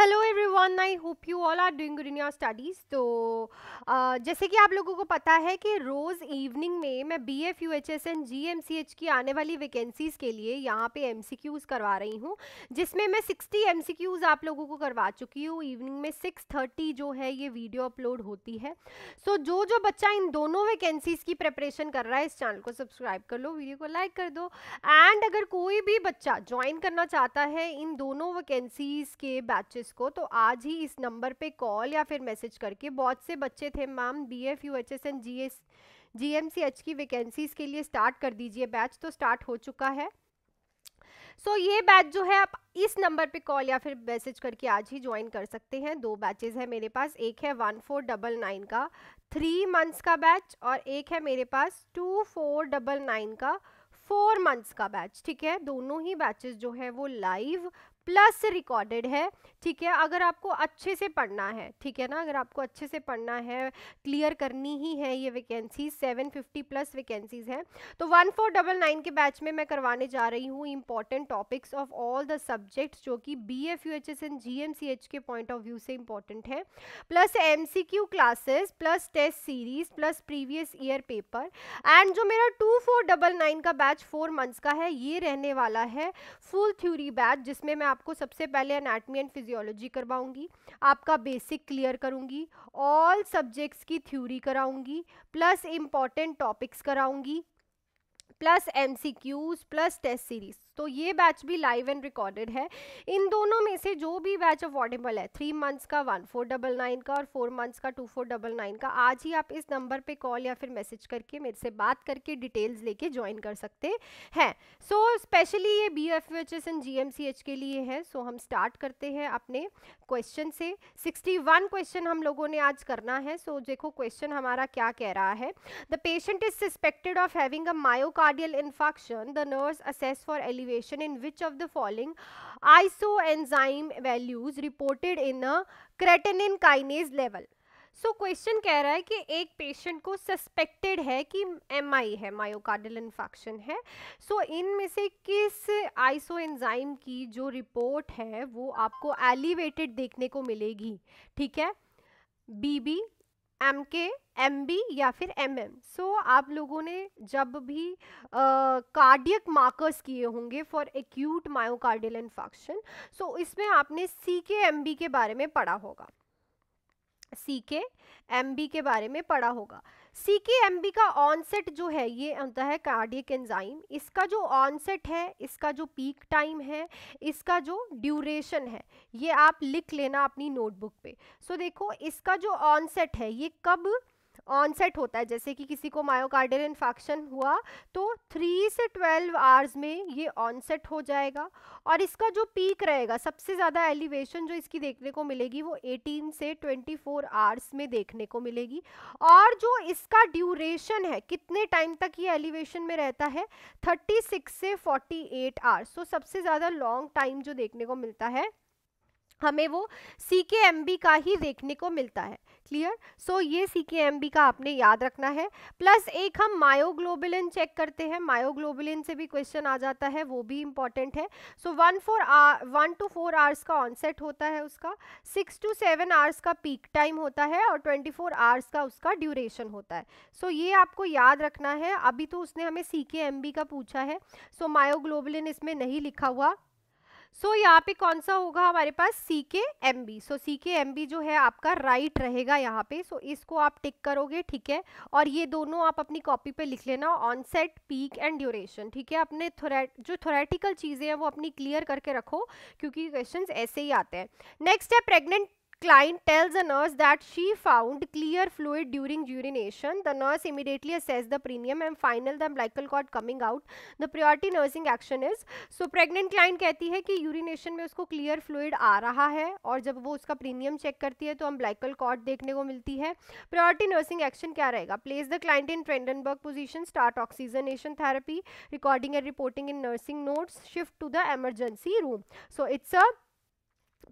Hello everyone I hope you all are doing good in your studies तो जैसे कि आप लोगों को पता है कि रोज़ इवनिंग में मैं B F U H S and G M C H की आने वाली वैकेंसीज़ के लिए यहाँ पे एम सी क्यूज़ करवा रही हूँ जिसमें मैं सिक्सटी एम सी क्यूज़ आप लोगों को करवा चुकी हूँ इवनिंग में सिक्स थर्टी जो है ये वीडियो अपलोड होती है सो so, जो जो बच्चा इन दोनों वैकेंसीज़ की प्रेपरेशन कर रहा है इस चैनल को सब्सक्राइब कर लो वीडियो को लाइक कर दो एंड अगर बच्चा ज्वाइन करना चाहता है इन दोनों वैकेंसीज़ के बैचेस को तो आज ही इस नंबर पे कॉल या फिर मैसेज करके बहुत से बच्चे थे ma'am B F U H S and G S G M C H की वैकेंसीज़ के लिए स्टार्ट कर दीजिए बैच तो स्टार्ट हो चुका है सो so, ये बैच जो है आप इस नंबर पे कॉल या फिर मैसेज करके आज ही ज्वाइन कर सकते हैं दो बैचेज हैं मेरे पास एक है वन फोर डबल नाइन का थ्री मंथ्स का बैच और एक है मेरे पास टू फोर डबल नाइन का फोर मंथ्स का बैच ठीक है दोनों ही बैचेस जो है वो लाइव प्लस रिकॉर्डेड है ठीक है अगर आपको अच्छे से पढ़ना है ठीक है ना अगर आपको अच्छे से पढ़ना है क्लियर करनी ही है ये वैकेंसीज 750 प्लस वैकेंसीज हैं तो वन फोर डबल नाइन के बैच में मैं करवाने जा रही हूँ important topics of all the subjects जो कि B F U H S and G M C H के पॉइंट ऑफ व्यू से इंपॉर्टेंट है plus M C Q classes plus test series plus previous year paper and जो मेरा two four double nine का batch four months का है ये रहने वाला है फुल थ्योरी बैच जिसमें मैं आप आपको सबसे पहले अनाटमी एंड फिजियोलॉजी करवाऊंगी आपका बेसिक क्लियर करूंगी ऑल सब्जेक्ट्स की थ्योरी कराऊंगी प्लस इम्पॉर्टेंट टॉपिक्स कराऊंगी plus M plus test series तो ये बैच भी लाइव एंड रिकॉर्डेड है इन दोनों में से जो भी बैच अफोर्डेबल है थ्री मंथ्स का वन फोर डबल नाइन का और फोर मंथ्स का टू फोर डबल नाइन का आज ही आप इस नंबर पे कॉल या फिर मैसेज करके मेरे से बात करके डिटेल्स लेके ज्वाइन कर सकते हैं सो स्पेशली ये B F H S and G M C H के लिए है सो so, हम स्टार्ट करते हैं अपने क्वेश्चन से सिक्सटी वन क्वेश्चन हम लोगों ने आज करना है सो so, देखो क्वेश्चन हमारा क्या कह रहा है the patient is suspected of having a myocardial myocardial infarction, the nurse assess for elevation in which of the following isoenzyme values reported in a creatinine kinase level. So so, question कह रहा है कि एक patient को suspected है कि M है myocardial infection है सो so, इनमें से किस आइसो एंजाइम की जो रिपोर्ट है वो आपको एलिवेटेड देखने को मिलेगी ठीक है B B M K M B या फिर एम एम सो आप लोगों ने जब भी कार्डियक मार्कर्स किए होंगे for acute myocardial infection so इसमें आपने सी के एम बी के बारे में पढ़ा होगा सी के एम बी के बारे में पढ़ा होगा सीकेएमबी का ऑनसेट जो है ये होता है कार्डियक एंजाइम इसका जो ऑनसेट है इसका जो पीक टाइम है इसका जो ड्यूरेशन है ये आप लिख लेना अपनी नोटबुक पे सो so, देखो इसका जो ऑनसेट है ये कब ऑनसेट होता है जैसे कि किसी को मायोकार्डियल इन्फेक्शन हुआ तो थ्री से ट्वेल्व आवर्स में ये ऑनसेट हो जाएगा और इसका जो पीक रहेगा सबसे ज़्यादा एलिवेशन जो इसकी देखने को मिलेगी वो एटीन से ट्वेंटी फोर आवर्स में देखने को मिलेगी और जो इसका ड्यूरेशन है कितने टाइम तक ये एलिवेशन में रहता है थर्टी सिक्स से फोर्टी एट आवर्स तो सबसे ज़्यादा लॉन्ग टाइम जो देखने को मिलता है हमें वो सी के एम बी का ही देखने को मिलता है क्लियर सो so, ये सी के एम बी का आपने याद रखना है प्लस एक हम मायोग्लोबुलिन चेक करते हैं मायोग्लोबुलिन से भी क्वेश्चन आ जाता है वो भी इम्पॉर्टेंट है so one four or one to four hours का ऑनसेट होता है उसका सिक्स टू सेवन आवर्स का पीक टाइम होता है और ट्वेंटी फोर आवर्स का उसका ड्यूरेशन होता है सो so, ये आपको याद रखना है अभी तो उसने हमें सी के एम बी का पूछा है सो so, मायोग्लोबुलिन इसमें नहीं लिखा हुआ सो so, यहाँ पे कौन सा होगा हमारे पास सी के एम बी सो सी के एम बी जो है आपका राइट right रहेगा यहाँ पे सो so, इसको आप टिक करोगे ठीक है और ये दोनों आप अपनी कॉपी पे लिख लेना onset peak and duration ठीक है अपने थोरे, जो थोरेटिकल चीज़ें हैं वो अपनी क्लियर करके रखो क्योंकि क्वेश्चन ऐसे ही आते हैं नेक्स्ट है pregnant client tells the nurse that she found clear fluid during urination. The nurse immediately assess the perineum and final the umbilical cord coming out. The priority nursing action is so pregnant client kehti hai ki urination mein usko clear fluid aa raha hai aur jab wo uska perineum check karti hai to umbilical cord dekhne ko milti hai Priority nursing action kya rahega Place the client in Trendenberg position, start oxygenation therapy, recording and reporting in nursing notes, shift to the emergency room. So it's a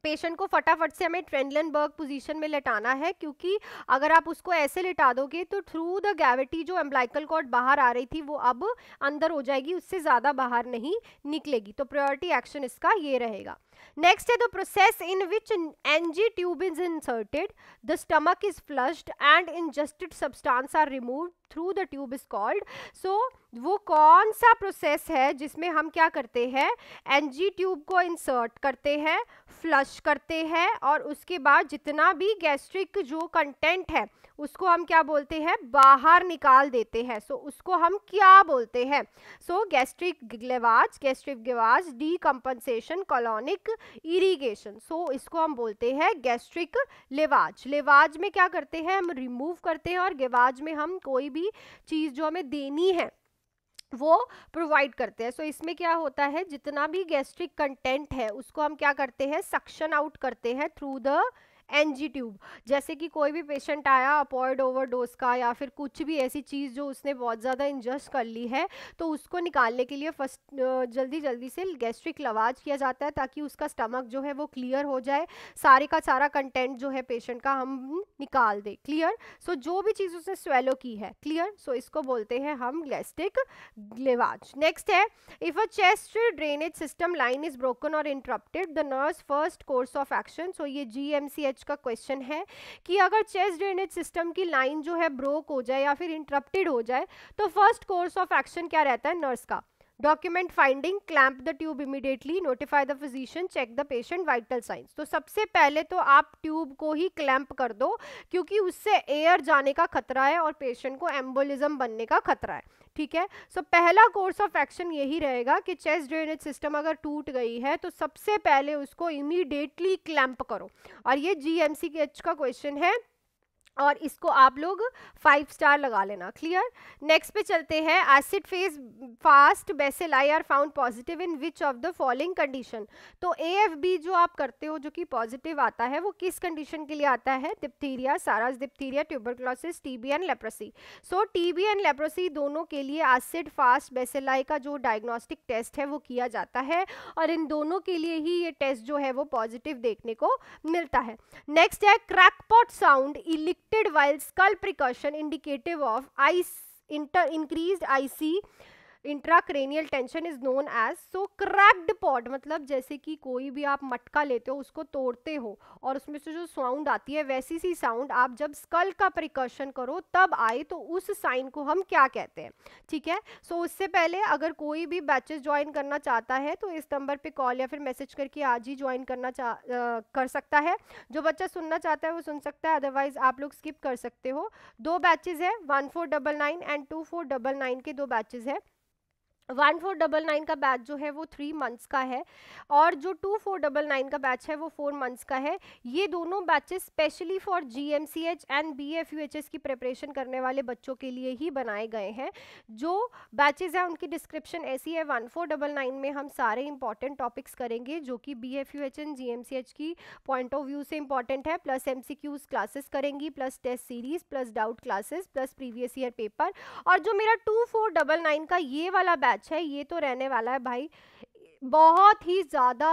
patient को फटाफट से हमें Trendelenburg position में लेटाना है क्योंकि अगर आप उसको ऐसे लेटा दोगे तो थ्रू द ग्रेविटी जो एम्ब्लाइकल कॉर्ड बाहर आ रही थी वो अब अंदर हो जाएगी उससे ज़्यादा बाहर नहीं निकलेगी तो प्रायोरिटी एक्शन इसका ये रहेगा नेक्स्ट है the process in which N G tube is inserted the stomach is flushed and ingested substance are remove through the tube is called so वो कौन सा प्रोसेस है जिसमें हम क्या करते हैं एनजी ट्यूब को इंसर्ट करते हैं फ्लश करते हैं और उसके बाद जितना भी गैस्ट्रिक जो कंटेंट है उसको हम क्या बोलते हैं बाहर निकाल देते हैं सो so, उसको हम क्या बोलते हैं सो गैस्ट्रिक गिलेवाज गैस्ट्रिक डी डीकम्पनसेशन कॉलोनिक इरीगेशन सो इसको हम बोलते हैं गैस्ट्रिक लेवाज लेवाज में क्या करते हैं हम रिमूव करते हैं और गिवाज में हम कोई भी भी चीज़ जो हमें देनी है वो प्रोवाइड करते हैं सो so, इसमें क्या होता है जितना भी गैस्ट्रिक कंटेंट है उसको हम क्या करते हैं सक्शन आउट करते हैं थ्रू द एन ट्यूब जैसे कि कोई भी पेशेंट आया अपॉइड ओवरडोज का या फिर कुछ भी ऐसी चीज़ जो उसने बहुत ज़्यादा इंजस्ट कर ली है तो उसको निकालने के लिए फर्स्ट जल्दी जल्दी से गैस्ट्रिक लवाज किया जाता है ताकि उसका स्टमक जो है वो क्लियर हो जाए सारे का सारा कंटेंट जो है पेशेंट का हम निकाल दें क्लियर सो जो भी चीज़ उसने स्वेलो की है क्लियर सो इसको बोलते हैं हम गैस्ट्रिक लिवाज नेक्स्ट है if a chest drainage system line is broken और interrupted the nurse first course of action so ये G M C H page का क्वेश्चन है कि अगर चेस्ट ड्रेनेज सिस्टम की लाइन जो है ब्रोक हो जाए या फिर इंटरप्टेड हो जाए तो फर्स्ट कोर्स ऑफ एक्शन क्या रहता है नर्स का document finding clamp the tube immediately notify the physician check the patient vital signs तो सबसे पहले तो आप ट्यूब को ही क्लैम्प कर दो क्योंकि उससे एयर जाने का खतरा है और पेशेंट को एम्बोलिज्म बनने का खतरा है ठीक है सो so, पहला कोर्स ऑफ एक्शन यही रहेगा कि चेस्ट ड्रेनेज सिस्टम अगर टूट गई है तो सबसे पहले उसको इमीडिएटली क्लैम्प करो और ये जी का क्वेश्चन है और इसको आप लोग फाइव स्टार लगा लेना क्लियर नेक्स्ट पे चलते हैं एसिड फेज fast bacilli are found positive in which of the following condition तो ए एफ बी जो आप करते हो जो कि पॉजिटिव आता है वो किस कंडीशन के लिए आता है डिप्थीरिया सारास diphtheria tuberculosis TB and leprosy so TB and leprosy दोनों के लिए एसिड फास्ट बेसिलाई का जो डायग्नोस्टिक टेस्ट है वो किया जाता है और इन दोनों के लिए ही ये टेस्ट जो है वो पॉजिटिव देखने को मिलता है नेक्स्ट है crackpot sound elicit while skull percussion indicative of ice inter increased IC intracranial tension is known as so cracked pot मतलब जैसे कि कोई भी आप मटका लेते हो उसको तोड़ते हो और उसमें से जो साउंड आती है वैसी सी साउंड आप जब स्कल का प्रिकॉशन करो तब आए तो उस साइन को हम क्या कहते हैं ठीक है सो so, उससे पहले अगर कोई भी बैचेस ज्वाइन करना चाहता है तो इस नंबर पर कॉल या फिर मैसेज करके आज ही ज्वाइन करना चाह कर सकता है जो बच्चा सुनना चाहता है वो सुन सकता है अदरवाइज आप लोग स्किप कर सकते हो दो बैचेज है one four double nine and two four double nine के दो बैचेज है वन फोर डबल नाइन का बैच जो है वो थ्री मंथ्स का है और जो टू फोर डबल नाइन का बैच है वो फोर मंथ्स का है ये दोनों batches specially for G M C H and B F U H S की प्रिपरेशन करने वाले बच्चों के लिए ही बनाए गए हैं जो बैचेज हैं उनकी डिस्क्रिप्शन ऐसी है वन फोर डबल नाइन में हम सारे इंपॉर्टेंट टॉपिक्स करेंगे जो कि B F U H and G M C H की पॉइंट ऑफ व्यू से इंपॉर्टेंट है plus M C Qs classes करेंगी plus test series plus doubt classes plus previous year paper और जो मेरा टू फोर डबल नाइन का ये वाला बैच मैच है ये तो रहने वाला है भाई बहुत ही ज़्यादा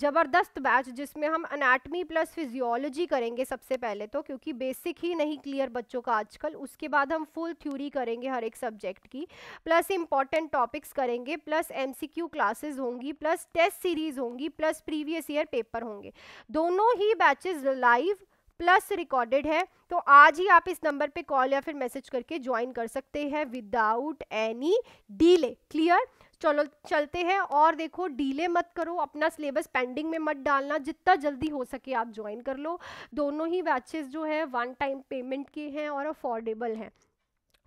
ज़बरदस्त बैच जिसमें हम अनाटमी प्लस फिजियोलॉजी करेंगे सबसे पहले तो क्योंकि बेसिक ही नहीं क्लियर बच्चों का आजकल उसके बाद हम फुल थ्योरी करेंगे हर एक सब्जेक्ट की प्लस इम्पॉर्टेंट टॉपिक्स करेंगे प्लस एमसीक्यू क्लासेस होंगी प्लस टेस्ट सीरीज़ होंगी प्लस प्रीवियस ईयर पेपर होंगे दोनों ही बैचेज़ लाइव प्लस रिकॉर्डेड है तो आज ही आप इस नंबर पे कॉल या फिर मैसेज करके ज्वाइन कर सकते हैं विदाउट एनी डीले क्लियर चलो चलते हैं और देखो डीले मत करो अपना सिलेबस पेंडिंग में मत डालना जितना जल्दी हो सके आप ज्वाइन कर लो दोनों ही बैचेस जो है वन टाइम पेमेंट के हैं और अफोर्डेबल हैं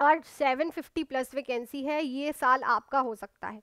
और 750 प्लस वैकेंसी है ये साल आपका हो सकता है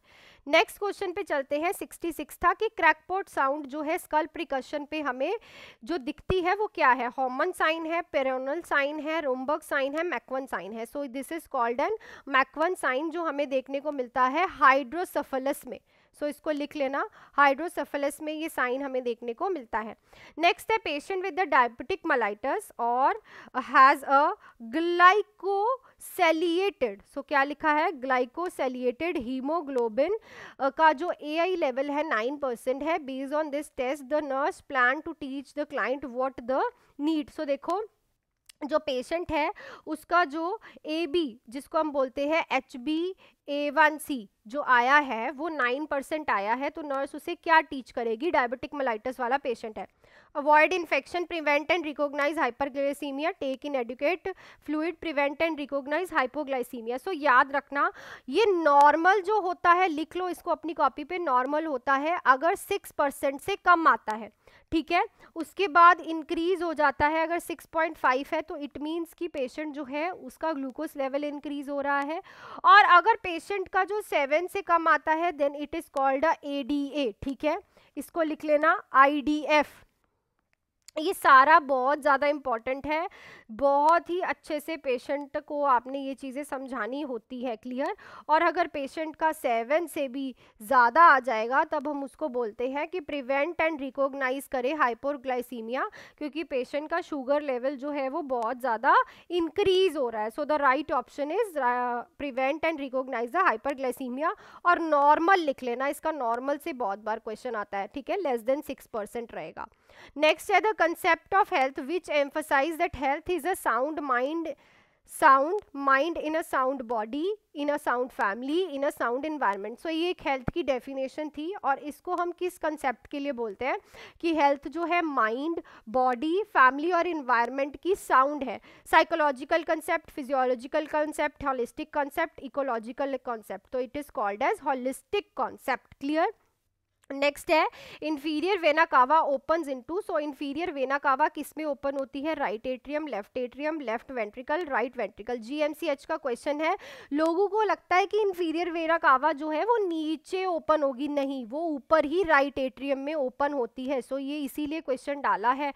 नेक्स्ट क्वेश्चन पे चलते हैं 66 था कि क्रैकपोर्ट साउंड जो है स्कल प्रिकशन पे हमें जो दिखती है वो क्या है हॉमन साइन है पेरोनल साइन है रोमबर्ग साइन है मैकवन साइन है so this is called an McEwen sign जो हमें देखने को मिलता है हाइड्रोसफलस में सो so, इसको लिख लेना हाइड्रोसफलस में ये साइन हमें देखने को मिलता है नेक्स्ट है patient with the diabetic mellitus और has a glycosylated so क्या लिखा है ग्लाइकोसेलिएटेड हीमोग्लोबिन का जो ए आई लेवल है नाइन परसेंट है based on this test the nurse plan to teach the client what the need so देखो जो पेशेंट है उसका जो ए बी जिसको हम बोलते हैं H B A one C जो आया है वो नाइन परसेंट आया है तो नर्स उसे क्या टीच करेगी डायबिटिक मलाइटस वाला पेशेंट है avoid infection prevent and recognise hyperglycaemia take in adequate fluid prevent and recognise hypoglycaemia so याद रखना ये नॉर्मल जो होता है लिख लो इसको अपनी कॉपी पे नॉर्मल होता है अगर सिक्स परसेंट से कम आता है ठीक है उसके बाद इंक्रीज हो जाता है अगर 6.5 है तो इट मीन्स कि पेशेंट जो है उसका ग्लूकोज लेवल इंक्रीज हो रहा है और अगर पेशेंट का जो 7 से कम आता है then it is called a A ठीक है इसको लिख लेना आई ये सारा बहुत ज़्यादा इम्पॉर्टेंट है बहुत ही अच्छे से पेशेंट को आपने ये चीज़ें समझानी होती है क्लियर और अगर पेशेंट का सेवन से भी ज़्यादा आ जाएगा तब हम उसको बोलते हैं कि प्रिवेंट एंड रिकॉग्नाइज करें हाइपोग्लाइसीमिया क्योंकि पेशेंट का शुगर लेवल जो है वो बहुत ज़्यादा इंक्रीज हो रहा है so the right option is prevent and recognise the hyperglycaemia और नॉर्मल लिख लेना इसका नॉर्मल से बहुत बार क्वेश्चन आता है ठीक है लेस देन सिक्स परसेंट रहेगा नेक्स्ट है the concept of health which emphasise that health is a sound mind sound mind in a sound body in a sound family in a sound environment so ये एक health की definition थी और इसको हम किस कंसेप्ट के लिए बोलते हैं कि हेल्थ जो है माइंड बॉडी फैमिली और इन्वायरमेंट की साउंड है psychological concept physiological concept holistic concept ecological concept तो it is called as holistic concept clear next है inferior vena cava open into so inferior vena cava किस में open होती है right atrium left atrium left ventricle right ventricle GMCH का question है लोगों को लगता है कि इन्फीरियर वेना कावा जो है वो नीचे ओपन होगी नहीं वो ऊपर ही राइट एट्रियम में ओपन होती है सो so, ये इसीलिए क्वेश्चन डाला है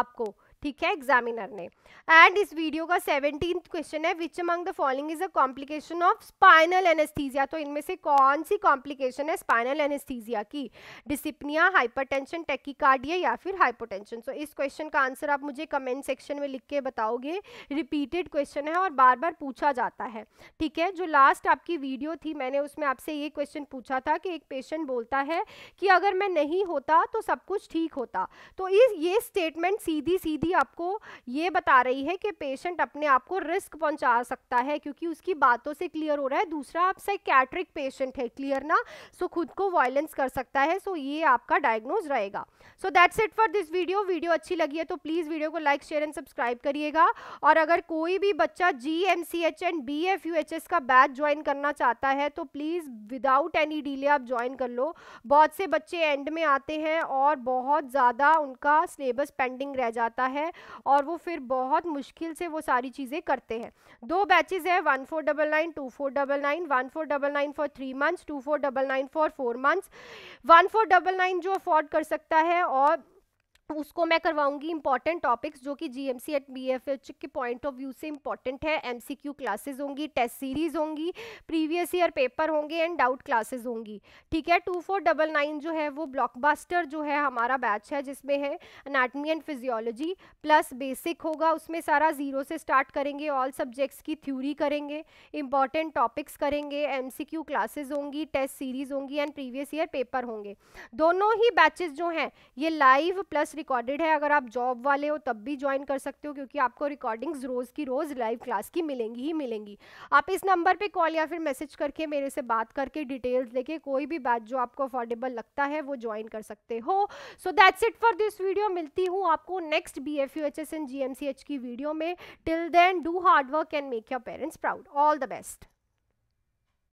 आपको ठीक है एग्जामिनर ने एंड इस वीडियो का सेवनटीन क्वेश्चन है which among the following is a complication of spinal anaesthesia तो इनमें से कौन सी कॉम्प्लिकेशन है स्पाइनल एनेस्थीजिया की डिसिप्निया हाइपरटेंशन टेकिकार्डिया या फिर हाइपोटेंशन सो so, इस क्वेश्चन का आंसर आप मुझे कमेंट सेक्शन में लिख के बताओगे रिपीटेड क्वेश्चन है और बार बार पूछा जाता है ठीक है जो लास्ट आपकी वीडियो थी मैंने उसमें आपसे ये क्वेश्चन पूछा था कि एक पेशेंट बोलता है कि अगर मैं नहीं होता तो सब कुछ ठीक होता तो इस ये स्टेटमेंट सीधी सीधी आपको ये बता रही है कि पेशेंट अपने आप को रिस्क पहुंचा सकता है क्योंकि उसकी बातों से क्लियर हो रहा है दूसरा आप साइकैट्रिक पेशेंट है क्लियर ना सो खुद को वायलेंस कर सकता है सो ये आपका डायग्नोज रहेगा so that's it for this video video अच्छी लगी है तो प्लीज़ वीडियो को लाइक शेयर एंड सब्सक्राइब करिएगा और अगर कोई भी बच्चा G M C H and B F U H S का बैच ज्वाइन करना चाहता है तो प्लीज़ विदाउट एनी डीले आप ज्वाइन कर लो बहुत से बच्चे एंड में आते हैं और बहुत ज़्यादा उनका सिलेबस पेंडिंग रह जाता है हैं और वो फिर बहुत मुश्किल से वो सारी चीज़ें करते हैं दो बैचेज़ है one four double nine two four double nine one four double nine for three months two four double nine for four months one four double nine जो अफोर्ड कर सकता है और तो उसको मैं करवाऊंगी इंपॉर्टेंट टॉपिक्स जो कि G M C at B F H के पॉइंट ऑफ व्यू से इंपॉर्टेंट है एम सी क्यू क्लासेज होंगी टेस्ट सीरीज होंगी प्रीवियस ईयर पेपर होंगे एंड डाउट क्लासेज होंगी ठीक है टू फोर डबल नाइन जो है वो ब्लॉकबस्टर जो है हमारा बैच है जिसमें है anatomy and physiology plus basic होगा उसमें सारा ज़ीरो से स्टार्ट करेंगे ऑल सब्जेक्ट्स की थ्यूरी करेंगे इंपॉर्टेंट टॉपिक्स करेंगे एम सी क्यू क्लासेज होंगी टेस्ट सीरीज होंगी एंड प्रीवियस ईयर पेपर होंगे दोनों ही बैचेज जो हैं ये लाइव प्लस रिकॉर्डेड है अगर आप जॉब वाले हो तब भी ज्वाइन कर सकते हो क्योंकि आपको रिकॉर्डिंग्स रोज़ की रोज़ लाइव क्लास की मिलेंगी ही मिलेंगी आप इस नंबर पर कॉल या फिर मैसेज करके मेरे से बात करके डिटेल्स लेके कोई भी बैच जो आपको अफोर्डेबल लगता है वो ज्वाइन कर सकते हो so that's it for this video मिलती हूँ आपको next B F U H S and G M C H की वीडियो में till then do hard work and make your parents proud all the best